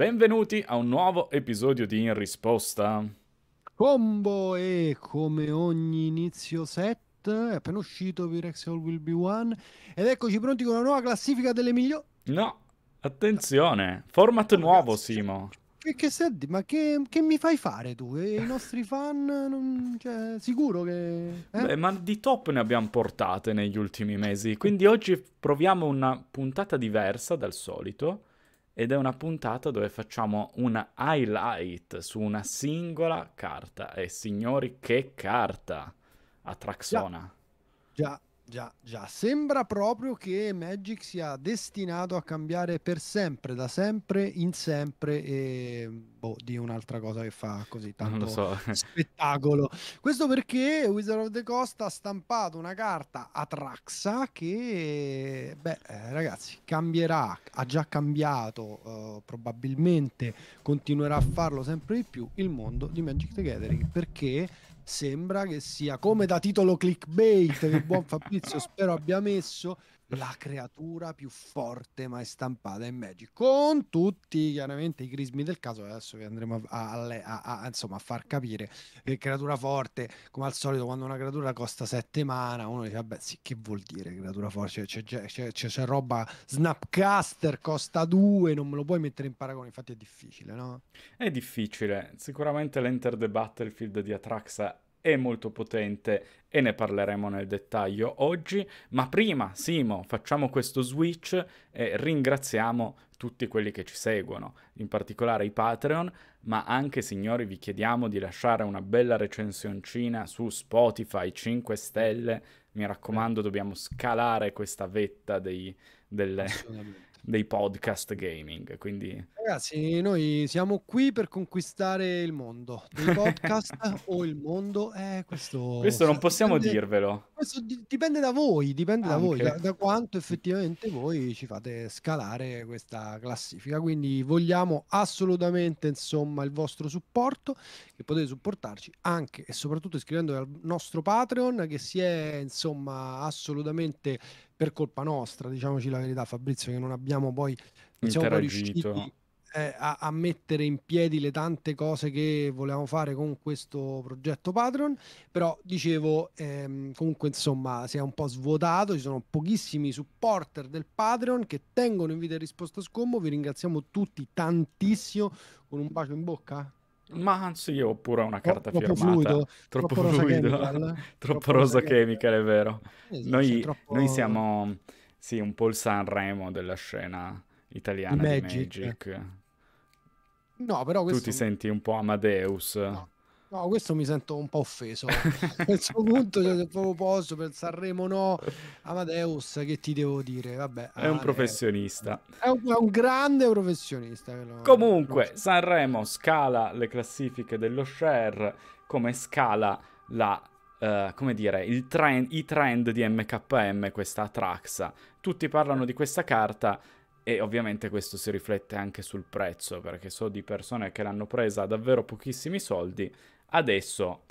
Benvenuti a un nuovo episodio di In Risposta. Combo e come ogni inizio set è appena uscito Virex All Will Be One ed eccoci pronti con la nuova classifica delle migliori... No, attenzione, format Ragazzi, nuovo Simo. Cioè, che, che senti, ma che, che, mi fai fare tu? E I nostri fan, non, cioè, sicuro che... Eh? Beh, ma di top ne abbiamo portate negli ultimi mesi, quindi oggi proviamo una puntata diversa dal solito ed è una puntata dove facciamo un highlight su una singola carta. E signori, che carta! A Già. Già. Già, già, sembra proprio che Magic sia destinato a cambiare per sempre, da sempre in sempre e boh, di un'altra cosa che fa così tanto so. spettacolo. Questo perché Wizard of the Coast ha stampato una carta Atraxa che, beh, eh, ragazzi, cambierà, ha già cambiato, eh, probabilmente continuerà a farlo sempre di più il mondo di Magic the Gathering perché sembra che sia come da titolo clickbait che il buon Fabrizio spero abbia messo la creatura più forte mai stampata in Magic, con tutti chiaramente i crismi del caso. Adesso vi andremo a, a, a, a insomma, far capire che eh, creatura forte, come al solito, quando una creatura costa 7 mana, uno dice, vabbè, sì, che vuol dire creatura forte? Cioè, c'è, c'è, c'è, c'è roba Snapcaster, costa 2, non me lo puoi mettere in paragone, infatti è difficile, no? È difficile, sicuramente l'Enter the Battlefield di Atraxa è molto potente e ne parleremo nel dettaglio oggi, ma prima Simo facciamo questo switch e ringraziamo tutti quelli che ci seguono, in particolare i Patreon, ma anche signori vi chiediamo di lasciare una bella recensioncina su Spotify 5 stelle, mi raccomando dobbiamo scalare questa vetta dei, delle, dei podcast gaming. Quindi... Ragazzi, noi siamo qui per conquistare il mondo. Dei podcast o il mondo? Eh, questo... questo non possiamo dipende, dirvelo. Questo di- dipende da voi, dipende Anche. da ah, voi, da, da, quanto effettivamente voi ci fate scalare questa classifica. Quindi vogliamo assolutamente, insomma, il vostro supporto, che potete supportarci anche e soprattutto iscrivendovi al nostro Patreon, che si è, insomma, assolutamente per colpa nostra, diciamoci la verità, Fabrizio, che non abbiamo abbiamo poi siamo riusciti eh, a, a, mettere in piedi le tante cose che volevamo fare con questo progetto Patreon però dicevo ehm, comunque insomma si è un po' svuotato ci sono pochissimi supporter del Patreon che tengono in vita il risposta scombo vi ringraziamo tutti tantissimo con un bacio in bocca ma anzi, io ho pure una carta troppo firmata. Fluido, troppo, troppo fluido. Chemical, troppo, rosa chemical, è vero. Esatto, noi, troppo... noi siamo sì, un po' il Sanremo della scena italiana Magic. di Magic. No, però questo... Tu ti senti un po' Amadeus. No. No, questo mi sento un po' offeso. A questo punto, cioè, se proprio posso, per Sanremo no, Amadeus, che ti devo dire? Vabbè, è un professionista. È un, è un, grande professionista. Quello, Comunque, Sanremo scala le classifiche dello share come scala la eh, come dire, trend, i trend di MKM, questa Atraxa. Tutti parlano di questa carta e ovviamente questo si riflette anche sul prezzo, perché so di persone che l'hanno presa a davvero pochissimi soldi, adesso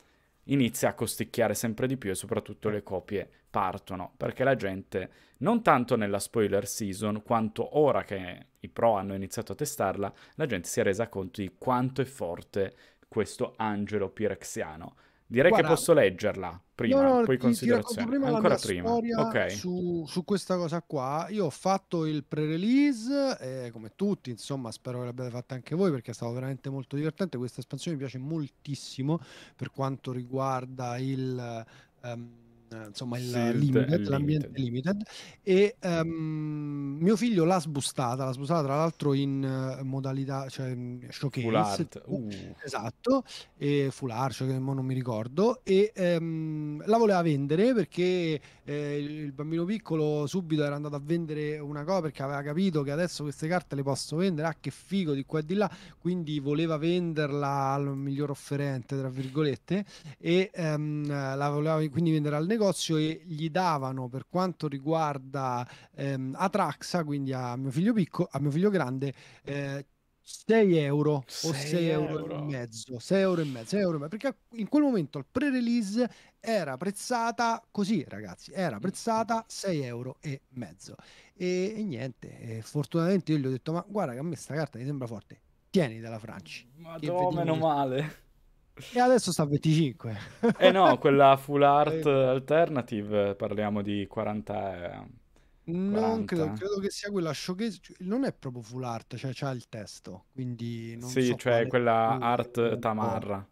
inizia a costicchiare sempre di più e soprattutto le copie partono, perché la gente, non tanto nella spoiler season, quanto ora che i pro hanno iniziato a testarla, la gente si è resa conto di quanto è forte questo angelo pirexiano Direi Guarda, che posso leggerla prima, no, no, poi considerazione. Prima Ancora prima. Okay. Su, su, questa cosa qua, io ho fatto il pre-release, eh, come tutti, insomma, spero che l'abbiate fatta anche voi perché è stato veramente molto divertente. Questa espansione mi piace moltissimo per quanto riguarda il... Um, eh, insomma il sì, limited, l'ambiente limited e um, mio figlio l'ha sbustata l'ha sbustata tra l'altro in eh, modalità cioè in showcase full art. Uh. esatto e full art cioè, non mi ricordo e um, la voleva vendere perché eh, il bambino piccolo subito era andato a vendere una cosa perché aveva capito che adesso queste carte le posso vendere ah che figo di qua e di là quindi voleva venderla al miglior offerente tra virgolette e um, la voleva quindi vendere al negozio negozio e gli davano per quanto riguarda ehm, Atraxa, quindi a mio figlio, piccolo, a mio figlio grande, eh, 6 euro 6 o 6 euro. euro. e mezzo 6 euro e mezzo, euro, perché in quel momento al pre-release era prezzata così ragazzi era mm. prezzata 6 euro e mezzo e, e niente e fortunatamente io gli ho detto ma guarda che a me sta carta mi sembra forte tieni dalla Franci ma meno male e adesso sta a 25. eh no, quella full art alternative parliamo di 40. Eh. Non credo, credo, che sia quella showcase, cioè, non è proprio full art, cioè c'ha il testo, quindi non Sì, so cioè quella art tamarra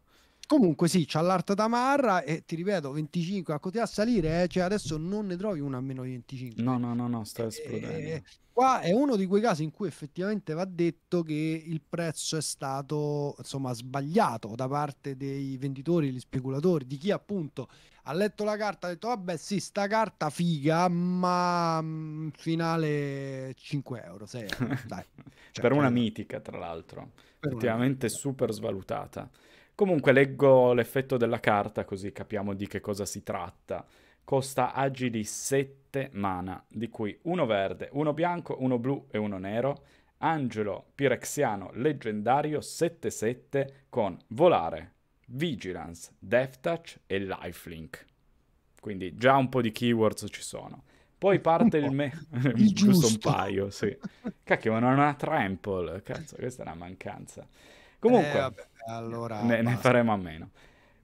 comunque sì, c'ha l'arte tamarra e ti ripeto, 25 a a salire, eh, cioè adesso non ne trovi una a meno di 25. No, no, no, no, sta eh, esplodendo. E, qua è uno di quei casi in cui effettivamente va detto che il prezzo è stato, insomma, sbagliato da parte dei venditori, gli speculatori, di chi appunto ha letto la carta ha detto vabbè sì, sta carta figa, ma mm, finale 5 euro, 6 euro, dai. Cioè, per una mitica, tra l'altro, effettivamente super svalutata. Comunque leggo l'effetto della carta così capiamo di che cosa si tratta. Costa agili 7 mana, di cui uno verde, uno bianco, uno blu e uno nero. Angelo Pirexiano leggendario 7-7 con Volare, Vigilance, Death Touch e Lifelink. Quindi già un po' di keywords ci sono. Poi parte il me... giusto. giusto un paio, sì. Cacchio, ma non ha Trample. Cazzo, questa è una mancanza. Comunque, eh, vabbè, allora, ne, ne faremo a meno.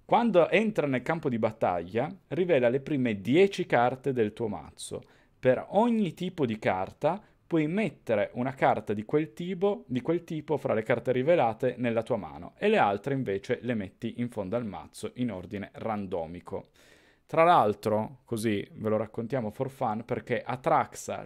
Quando entra nel campo di battaglia, rivela le prime 10 carte del tuo mazzo. Per ogni tipo di carta puoi mettere una carta di quel, tipo, di quel tipo fra le carte rivelate nella tua mano e le altre invece le metti in fondo al mazzo in ordine randomico. Tra l'altro, così ve lo raccontiamo for fun, perché Atraxa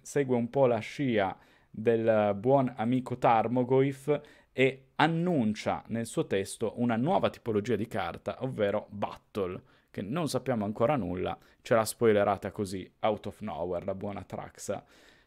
segue un po' la scia del buon amico Tarmogoyf e annuncia nel suo testo una nuova tipologia di carta, ovvero Battle, che non sappiamo ancora nulla, ce l'ha spoilerata così, out of nowhere, la buona Traxa.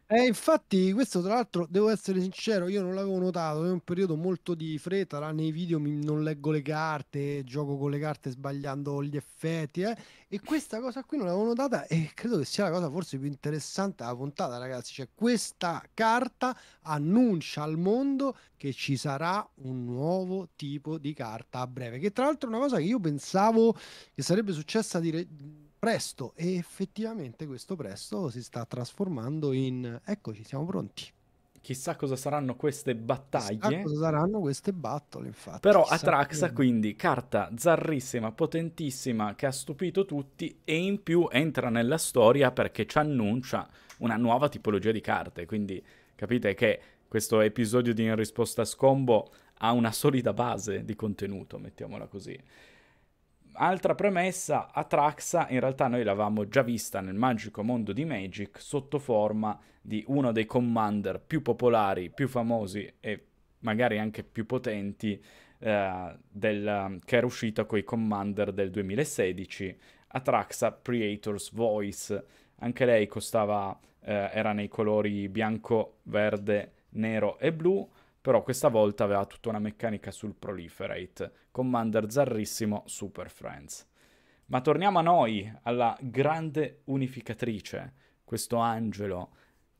Eh, infatti, questo tra l'altro, devo essere sincero, io non l'avevo notato, è un periodo molto di fretta, là nei video mi- non leggo le carte, gioco con le carte sbagliando gli effetti, eh, e questa cosa qui non l'avevo notata e credo che sia la cosa forse più interessante della puntata, ragazzi, cioè questa carta annuncia al mondo che ci sarà un nuovo tipo di carta a breve, che tra l'altro è una cosa che io pensavo che sarebbe successa di... Re- presto e effettivamente questo presto si sta trasformando in eccoci siamo pronti chissà cosa saranno queste battaglie. Chissà cosa saranno queste battle, infatti. Però Atraxa, che... quindi, carta zarrissima, potentissima, che ha stupito tutti e in più entra nella storia perché ci annuncia una nuova tipologia di carte. Quindi capite che questo episodio di In risposta a scombo ha una solida base di contenuto, mettiamola così altra premessa, Atraxa in realtà noi l'avevamo già vista nel magico mondo di Magic sotto forma di uno dei commander più popolari, più famosi e magari anche più potenti eh, del, che era uscito con i commander del 2016, Atraxa Creator's Voice, anche lei costava, eh, era nei colori bianco, verde, nero e blu, però questa volta aveva tutta una meccanica sul proliferate, commander zarrissimo Super Friends. Ma torniamo a noi, alla grande unificatrice, questo angelo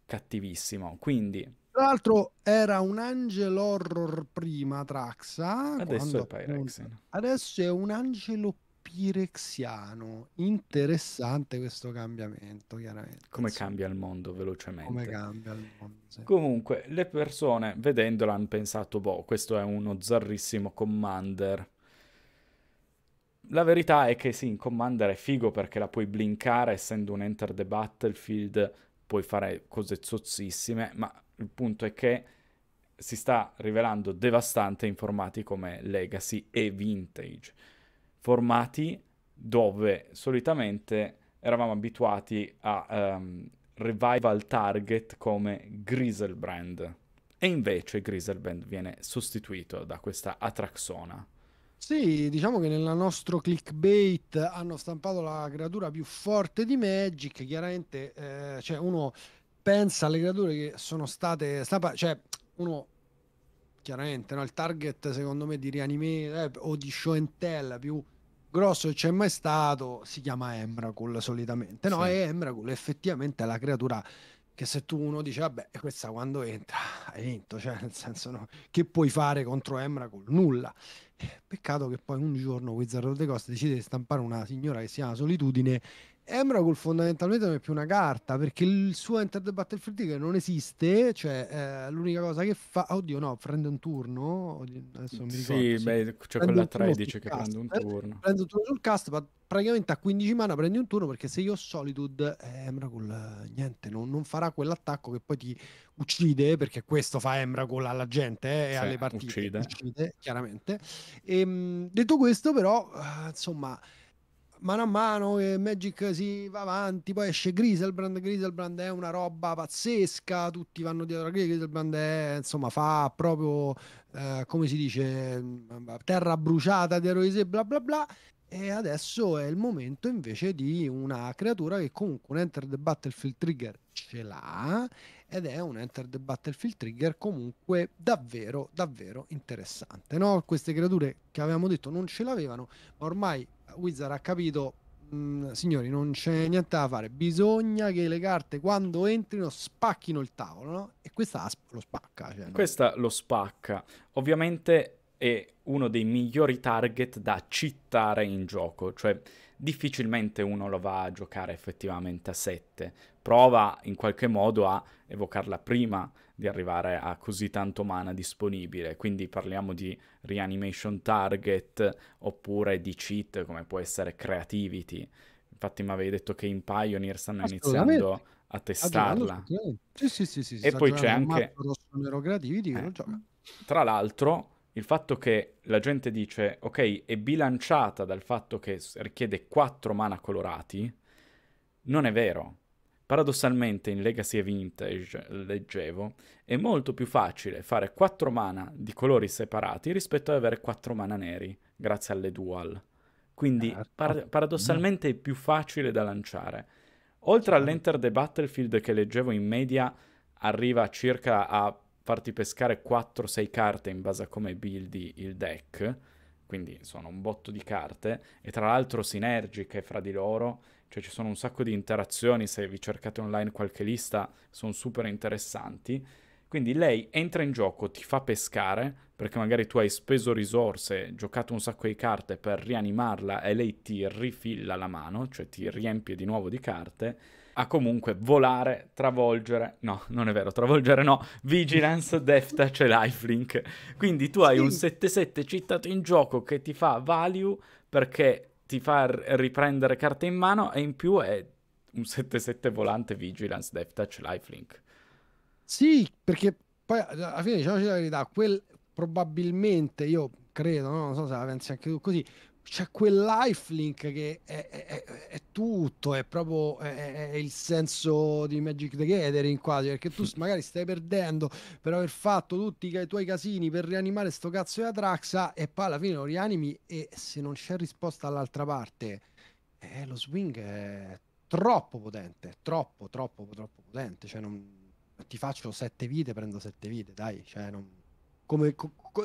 cattivissimo, quindi... Tra l'altro era un angelo horror prima Traxa. Adesso è appunto, Adesso è un angelo pirexiano. Interessante questo cambiamento, chiaramente. Come sì. cambia il mondo velocemente. Come cambia il mondo. Sì. Comunque, le persone vedendola hanno pensato, boh, questo è uno zarrissimo commander. La verità è che sì, in Commander è figo perché la puoi blinkare, essendo un Enter the Battlefield, puoi fare cose zozzissime, ma il punto è che si sta rivelando devastante in formati come Legacy e Vintage formati dove solitamente eravamo abituati a um, revival target come Griselbrand. E invece Griselbrand viene sostituito da questa Atraxona. Sì, diciamo che nel nostro clickbait hanno stampato la creatura più forte di Magic, chiaramente eh, cioè uno pensa alle creature che sono state stampate. cioè uno chiaramente no? il target secondo me di rianime eh, o di show and tell più grosso che c'è mai stato si chiama Emrakul solitamente, no? Sì. E Emrakul effettivamente è la creatura che se tu uno dice vabbè questa quando entra hai vinto cioè nel senso no, che puoi fare contro Emrakul nulla eh, peccato che poi un giorno Wizard of the Coast decide di stampare una signora che si chiama Solitudine Emrakul fondamentalmente non è più una carta perché il suo Enter the Battlefield che non esiste, cioè eh, l'unica cosa che fa, oddio no, prende un turno, oddio, adesso non mi ricordo. Sì, beh, c'è cioè quella 13 che cast, prende un eh, turno. Prende un turno sul cast, ma praticamente a 15 mana prendi un turno perché se io ho Solitude, eh, Emrakul eh, niente, non, non, farà quell'attacco che poi ti uccide, perché questo fa Emrakul alla gente eh, e sì, alle partite, uccide. uccide chiaramente. E, ehm, detto questo però, eh, insomma mano a mano che Magic si va avanti, poi esce Griselbrand, Griselbrand è una roba pazzesca, tutti vanno dietro a Griselbrand, è, insomma fa proprio, eh, come si dice, mm, terra bruciata di eroise bla bla bla, e adesso è il momento invece di una creatura che comunque un Enter the Battlefield Trigger ce l'ha ed è un Enter the Battlefield Trigger comunque davvero davvero interessante no? queste creature che avevamo detto non ce l'avevano ma ormai Wizard ha capito mm, signori non c'è niente da fare bisogna che le carte quando entrino spacchino il tavolo no? e questa lo spacca cioè, no? questa lo spacca ovviamente è uno dei migliori target da cittare in gioco cioè difficilmente uno lo va a giocare effettivamente a 7. Prova in qualche modo a evocarla prima di arrivare a così tanto mana disponibile, quindi parliamo di reanimation target oppure di cheat come può essere creativity. Infatti mi avevi detto che in Pioneer stanno iniziando a testarla. Sì, sì, sì, sì, e poi c'è anche... Eh. Tra l'altro il fatto che la gente dice, ok, è bilanciata dal fatto che richiede 4 mana colorati, non è vero. Paradossalmente in Legacy e Vintage, leggevo, è molto più facile fare 4 mana di colori separati rispetto ad avere 4 mana neri, grazie alle dual. Quindi certo. par- paradossalmente è più facile da lanciare. Oltre certo. all'Enter the Battlefield che leggevo in media arriva circa a farti pescare 4-6 carte in base a come buildi il deck, quindi sono un botto di carte, e tra l'altro sinergiche fra di loro, cioè ci sono un sacco di interazioni, se vi cercate online qualche lista, sono super interessanti. Quindi lei entra in gioco, ti fa pescare, perché magari tu hai speso risorse, giocato un sacco di carte per rianimarla e lei ti rifilla la mano, cioè ti riempie di nuovo di carte, a comunque volare, travolgere, no, non è vero, travolgere no, Vigilance, Deftach e Lifelink. Quindi tu hai sì. un 7-7 citato in gioco che ti fa value perché ti fa riprendere carte in mano e in più è un 7-7 volante, Vigilance, Deftach, Lifelink. Sì, perché poi alla fine diciamoci la verità, quel probabilmente, io credo, no? non so se la pensi anche tu così, c'è quel lifelink che è, è, tutto, è proprio è, è il senso di Magic the Gathering quasi, perché tu magari stai perdendo per aver fatto tutti i tuoi casini per rianimare sto cazzo di Atraxa e poi alla fine lo rianimi e se non c'è risposta all'altra parte, eh, lo swing è troppo potente, troppo, troppo, troppo potente, cioè non... ti faccio sette vite, prendo sette vite, dai, cioè non... Come,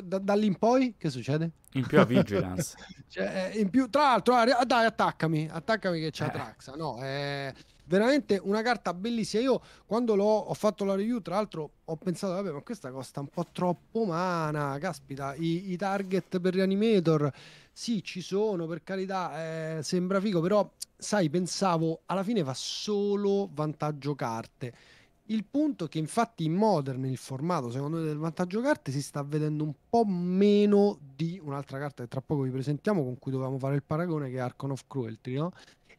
da, da lì in poi che succede? In più a Vigilance. cioè, eh, in più, tra l'altro, ah, ah, dai, attaccami, attaccami che c'è eh. Traxa. No, è veramente una carta bellissima. Io quando l'ho, ho fatto la review, tra l'altro, ho pensato, vabbè, ma questa costa un po' troppo mana, caspita, i, i target per Reanimator, sì, ci sono, per carità, eh, sembra figo, però, sai, pensavo, alla fine fa solo vantaggio carte il punto è che infatti in Modern il formato, secondo me, del vantaggio carte si sta vedendo un po' meno di un'altra carta che tra poco vi presentiamo con cui dovevamo fare il paragone che è Archon of Cruelty, no?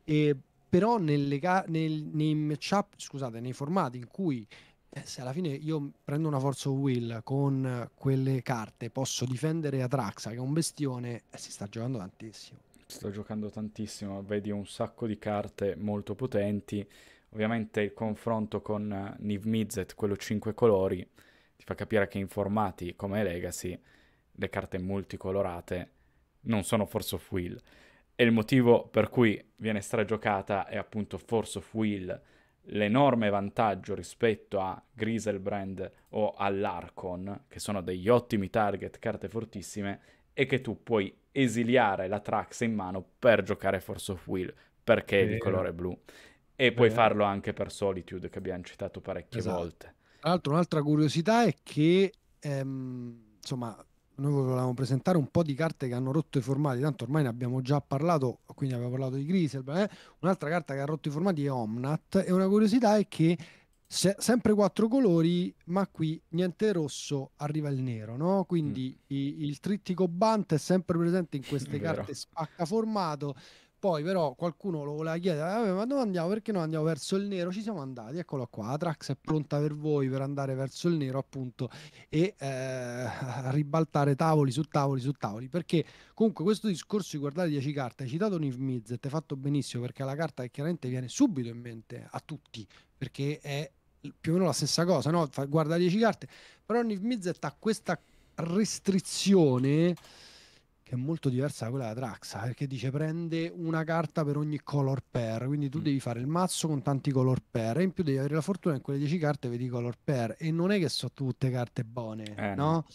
E, però nelle, nel, nei matchup, scusate, nei formati in cui eh, se alla fine io prendo una Force of Will con quelle carte, posso difendere Atraxa, che è un bestione, eh, si sta giocando tantissimo. Sto giocando tantissimo, vedi un sacco di carte molto potenti Ovviamente il confronto con eh, Niv Mizzet, quello 5 colori, ti fa capire che in formati come Legacy le carte multicolorate non sono Force of Will. E il motivo per cui viene stragiocata è appunto Force of Will, l'enorme vantaggio rispetto a Griselbrand o all'Arcon, che sono degli ottimi target, carte fortissime, e che tu puoi esiliare la Trax in mano per giocare Force of Will, perché è di colore blu. E puoi Beh. farlo anche per Solitude, che abbiamo citato parecchie esatto. volte. Tra l'altro, un'altra curiosità è che, ehm, insomma, noi volevamo presentare un po' di carte che hanno rotto i formati, tanto ormai ne abbiamo già parlato, quindi abbiamo parlato di Grisel, eh? un'altra carta che ha rotto i formati è Omnat e una curiosità è che se, sempre quattro colori, ma qui niente rosso, arriva il nero, no? Quindi mm. i, il trittico Bant è sempre presente in queste carte spacca formato, poi però qualcuno lo voleva chiedere, ma dove andiamo? Perché non andiamo verso il nero? Ci siamo andati, eccolo qua, Atrax è pronta per voi per andare verso il nero appunto e eh, ribaltare tavoli su tavoli su tavoli, perché comunque questo discorso di guardare 10 carte, hai citato Niv Mizzet, hai fatto benissimo perché è la carta che chiaramente viene subito in mente a tutti, perché è più o meno la stessa cosa, no? guarda 10 carte, però Niv Mizzet ha questa restrizione che è molto diversa da quella da Traxa, perché dice prende una carta per ogni color pair, quindi tu mm. devi fare il mazzo con tanti color pair e in più devi avere la fortuna che in quelle 10 carte vedi color pair e non è che sono tutte carte buone, eh, no? no.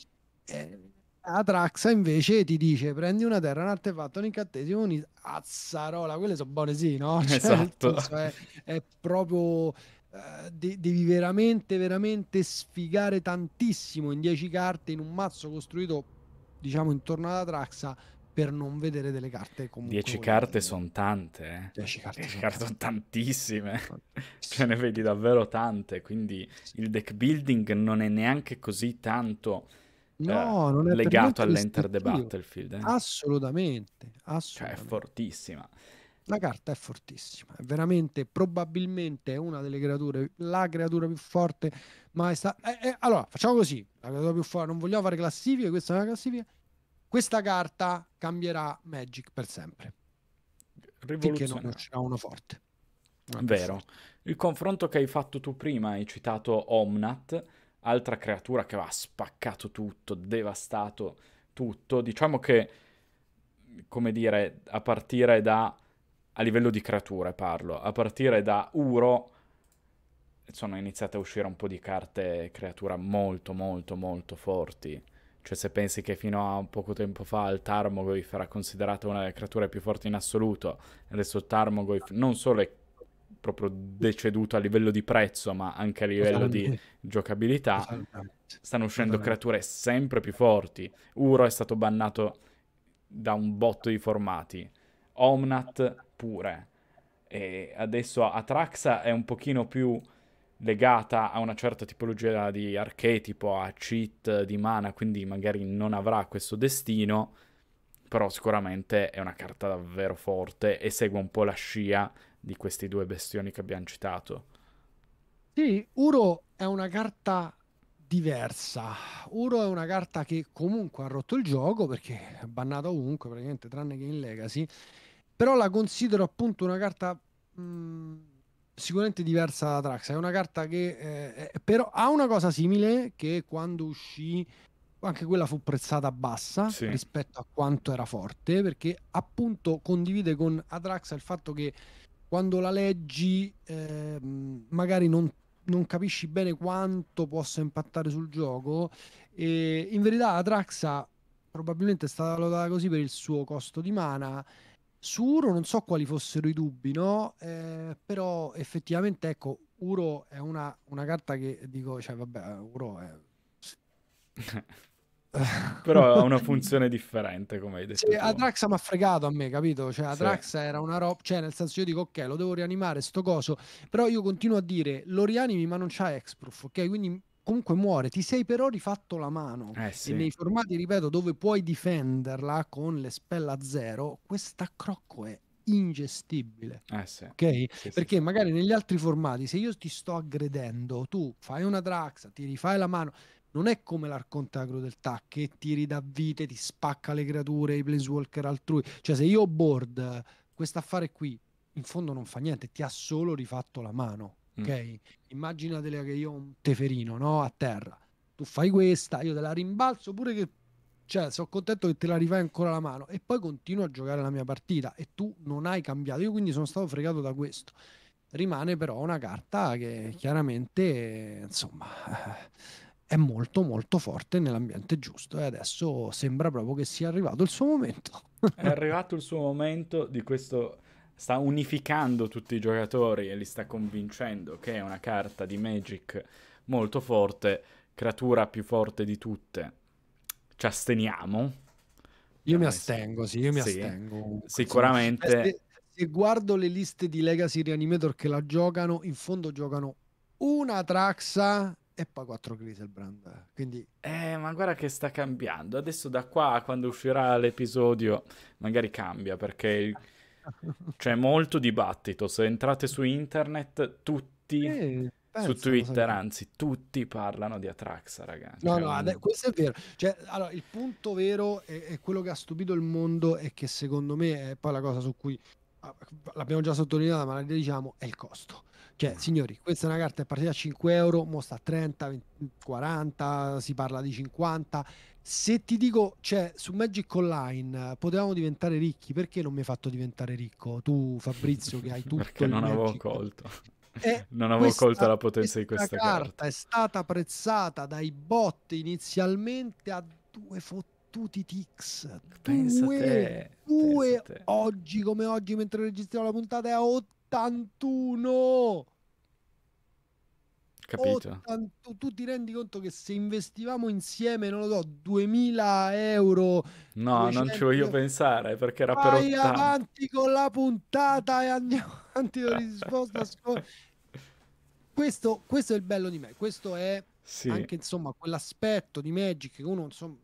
Eh, Atraxa invece ti dice prendi una terra, un artefatto, un incantesimo, un azzarola, quelle sono buone sì, no? Cioè, esatto. È, è, proprio... Eh, de- devi veramente, veramente sfigare tantissimo in 10 carte in un mazzo costruito diciamo intorno alla Traxa per non vedere delle carte comunque 10 carte sono tante 10 eh. carte, carte sono tantissime ce cioè, ne vedi davvero tante quindi il deck building non è neanche così tanto no, eh, non è legato all'Enter the Battlefield eh? assolutamente, assolutamente. Cioè, è fortissima la carta è fortissima, è veramente probabilmente è una delle creature, la creatura più forte mai stata. Eh, eh, allora, facciamo così: la creatura più forte, non vogliamo fare classifiche, questa è una classifica. Questa carta cambierà Magic per sempre. Perché non uscirà uno forte. Vero. Il confronto che hai fatto tu prima, hai citato Omnat, altra creatura che va spaccato tutto, devastato tutto. Diciamo che, come dire, a partire da a livello di creature parlo, a partire da Uro sono iniziate a uscire un po' di carte creatura molto molto molto forti. Cioè se pensi che fino a poco tempo fa il Tarmogoyf era considerato una delle creature più forti in assoluto, adesso il Tarmogoyf non solo è proprio deceduto a livello di prezzo, ma anche a livello di giocabilità, stanno uscendo creature sempre più forti. Uro è stato bannato da un botto di formati. Omnat pure. E adesso Atraxa è un pochino più legata a una certa tipologia di archetipo, a cheat di mana, quindi magari non avrà questo destino, però sicuramente è una carta davvero forte e segue un po' la scia di questi due bestioni che abbiamo citato. Sì, Uro è una carta diversa. Uro è una carta che comunque ha rotto il gioco perché è bannata ovunque, praticamente tranne che in Legacy però la considero appunto una carta mh, sicuramente diversa da Trax. È una carta che eh, però ha una cosa simile che quando uscì anche quella fu prezzata bassa sì. rispetto a quanto era forte perché appunto condivide con Atrax il fatto che quando la leggi eh, magari non, non, capisci bene quanto possa impattare sul gioco e in verità Atraxa probabilmente è stata valutata così per il suo costo di mana su Uro non so quali fossero i dubbi, no? Eh, però effettivamente, ecco, Uro è una, una carta che dico, cioè, vabbè, Uro è... però ha una funzione differente come hai detto sì, Adrax mi ha fregato a me capito cioè Adrax sì. era una roba cioè nel senso io dico ok lo devo rianimare sto coso però io continuo a dire lo rianimi ma non c'ha exproof ok quindi comunque muore, ti sei però rifatto la mano. Eh, sì. E nei formati, ripeto, dove puoi difenderla con le spell a zero, questa crocco è ingestibile. Eh, sì. Ok? Sì, Perché magari negli altri formati, se io ti sto aggredendo, tu fai una Draxa, ti rifai la mano. Non è come l'arconta crudeltà che ti ridà vite, ti spacca le creature, i planeswalker altrui. Cioè, se io ho board, affare qui in fondo non fa niente, ti ha solo rifatto la mano. Mm. ok? Mm. che io ho un teferino, no? A terra. Tu fai questa, io te la rimbalzo pure che... Cioè, sono contento che te la rifai ancora la mano e poi continuo a giocare la mia partita e tu non hai cambiato. Io quindi sono stato fregato da questo. Rimane però una carta che chiaramente, insomma, è molto molto forte nell'ambiente giusto e adesso sembra proprio che sia arrivato il suo momento. è arrivato il suo momento di questo sta unificando tutti i giocatori e li sta convincendo che è una carta di Magic molto forte, creatura più forte di tutte. Ci asteniamo. Io mi astengo, sì, io mi sì, astengo. Sicuramente. Eh, se, se guardo le liste di Legacy Reanimator che la giocano, in fondo giocano una Traxa e poi quattro Griselbrand. Quindi... Eh, ma guarda che sta cambiando. Adesso da qua, quando uscirà l'episodio, magari cambia perché il c'è molto dibattito. Se entrate su internet, tutti... Eh, penso, su Twitter, anzi, tutti parlano di Atraxa, ragazzi. No, cioè, no, un... questo è vero. Cioè, allora, il punto vero è, è quello che ha stupito il mondo e che secondo me è poi la cosa su cui Ah, l'abbiamo già sottolineato, ma la diciamo, è il costo. Cioè, mm. signori, questa è una carta che è partita a 5 euro, mostra a 30, 20, 40, si parla di 50. Se ti dico, cioè, su Magic Online eh, potevamo diventare ricchi, perché non mi hai fatto diventare ricco? Tu, Fabrizio, che hai tutto Perché non avevo colto. Eh, non avevo questa, colto la potenza di questa carta. carta. È stata prezzata dai bot inizialmente a due fotte tutti Tix. Pensa due, te, due oggi come oggi mentre registriamo la puntata è a 81. Capito. 80, tu ti rendi conto che se investivamo insieme, non lo so, 2000 euro. No, 200, non ci voglio pensare perché era per 80. Vai avanti con la puntata e andiamo avanti con risposta. questo, questo è il bello di me. Questo è sì. anche insomma quell'aspetto di Magic che uno insomma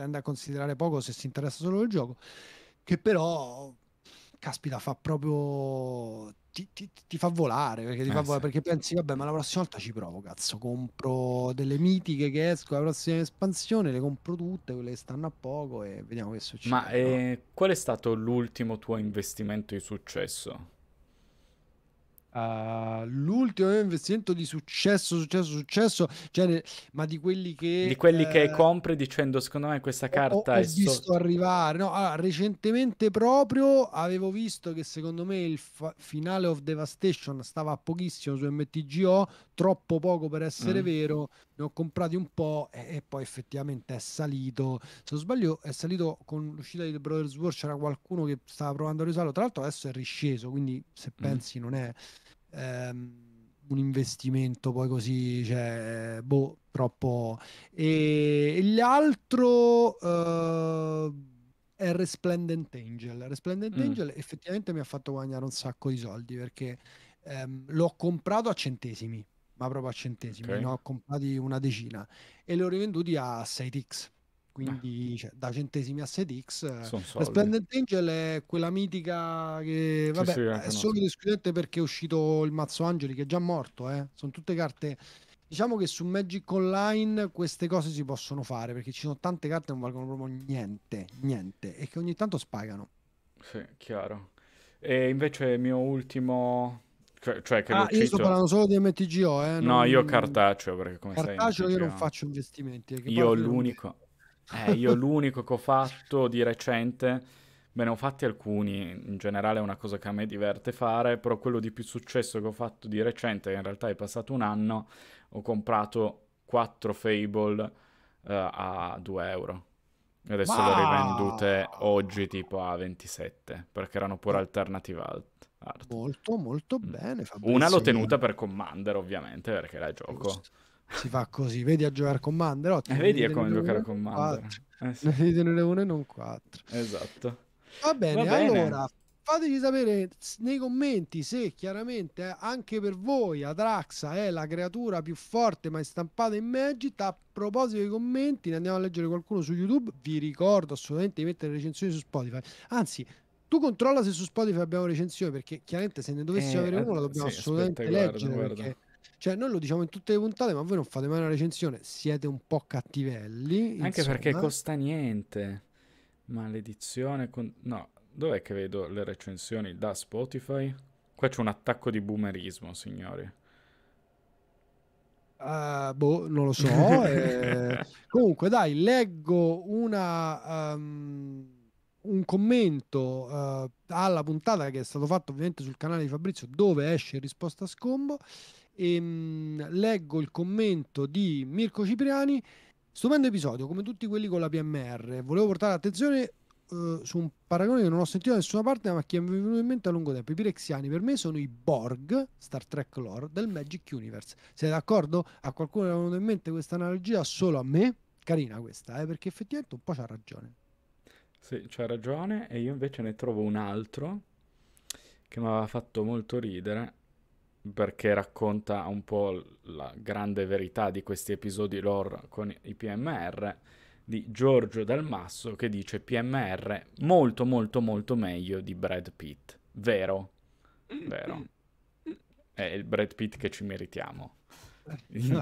tende a considerare poco se si interessa solo del gioco, che però, caspita, fa proprio... Ti, ti, ti fa volare perché, ti eh, fa volare, sì. perché pensi, vabbè, ma la prossima volta ci provo, cazzo, compro delle mitiche che esco la prossima espansione, le compro tutte, quelle che stanno a poco e vediamo che succede. Ma eh, qual è stato l'ultimo tuo investimento di successo? Uh, l'ultimo investimento di successo, successo, successo, cioè, ma di quelli che... Di quelli eh, che compri dicendo secondo me questa carta ho, ho è... visto so... arrivare, no, allora, recentemente proprio avevo visto che secondo me il finale of Devastation stava a pochissimo su MTGO, troppo poco per essere mm. vero, ne ho comprati un po' e, e poi effettivamente è salito. Se non sbaglio, è salito con l'uscita di The Brothers War. C'era qualcuno che stava provando a risalire. Tra l'altro, adesso è risceso. Quindi, se mm. pensi, mm. non è ehm, un investimento poi così, cioè, boh, troppo. E, e l'altro. Eh, è Resplendent Angel. Resplendent mm. Angel effettivamente mi ha fatto guadagnare un sacco di soldi perché ehm, l'ho comprato a centesimi ma proprio a centesimi, okay. ne ho comprati una decina e li ho rivenduti a 6x. Quindi ah. cioè, da centesimi a 7 x La Splendid Angel è quella mitica che vabbè, è eh, solo ed perché è uscito il mazzo Angeli che è già morto. Eh. Sono tutte carte diciamo che su Magic Online queste cose si possono fare perché ci sono tante carte che non valgono proprio niente, niente e che ogni tanto spagano. Sì, chiaro. E invece il mio ultimo cioè, cioè, che ah, io sto parlando solo di MTGO, eh? Non... No, io cartaceo, perché come Cartaceo io non faccio investimenti. Eh, io l'unico... Eh, io l'unico che ho fatto di recente, me ne ho fatti alcuni, in generale è una cosa che a me diverte fare, però quello di più successo che ho fatto di recente, che in realtà è passato un anno, ho comprato 4 Fable uh, a 2 euro. E adesso Ma... le ho rivendute oggi tipo a 27, perché erano pure alternative alt. Art. Molto, molto mm. bene. Fabrizio. Una l'ho tenuta per Commander, ovviamente, perché era gioco. Si fa così, vedi a giocare a Commander? Oh, eh, vedi a come giocare a Commander. Eh, sì. Ne 1 e non quattro. Esatto. Va bene, Va bene. allora fateci sapere nei commenti se chiaramente anche per voi Atraxa è la creatura più forte mai stampata in Magic. A proposito dei commenti, ne andiamo a leggere qualcuno su YouTube. Vi ricordo assolutamente di mettere recensioni su Spotify. Anzi, tu controlla se su Spotify abbiamo recensioni, perché chiaramente se ne dovessimo eh, avere una la eh, dobbiamo sì, assolutamente aspetta, leggere. Guarda, perché, guarda. Cioè, noi lo diciamo in tutte le puntate, ma voi non fate mai una recensione, siete un po' cattivelli. Anche insomma. perché costa niente. Maledizione. Con... No, dov'è che vedo le recensioni da Spotify? Qua c'è un attacco di boomerismo, signori. Uh, boh, non lo so. eh... Comunque, dai, leggo una... Um un commento uh, alla puntata che è stato fatto ovviamente sul canale di Fabrizio dove esce risposta a scombo e, mh, mm, leggo il commento di Mirko Cipriani stupendo episodio come tutti quelli con la PMR volevo portare l'attenzione uh, eh, su un paragone che non ho sentito da nessuna parte ma che mi è venuto in mente a lungo tempo i pirexiani per me sono i Borg Star Trek lore del Magic Universe siete d'accordo? a qualcuno è venuto in mente questa analogia solo a me? carina questa eh, perché effettivamente un po' c'ha ragione sì, c'ha ragione. E io invece ne trovo un altro che mi aveva fatto molto ridere perché racconta un po' la grande verità di questi episodi lore con i PMR di Giorgio Del Masso che dice PMR molto molto molto meglio di Brad Pitt. Vero? Vero. È il Brad Pitt che ci meritiamo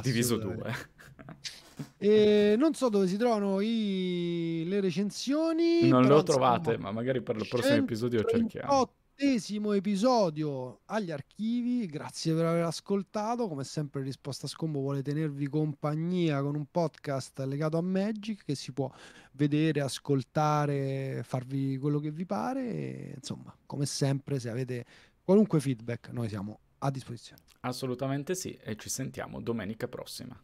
diviso due. E non so dove si trovano i... le recensioni. Non le ho trovate, ma magari per il prossimo episodio cerchiamo. Ottesimo episodio agli archivi, grazie per aver ascoltato. Come sempre, Risposta a Scombo vuole tenervi compagnia con un podcast legato a Magic che si può vedere, ascoltare, farvi quello che vi pare. E, insomma, come sempre, se avete qualunque feedback, noi siamo a disposizione. Assolutamente sì e ci sentiamo domenica prossima.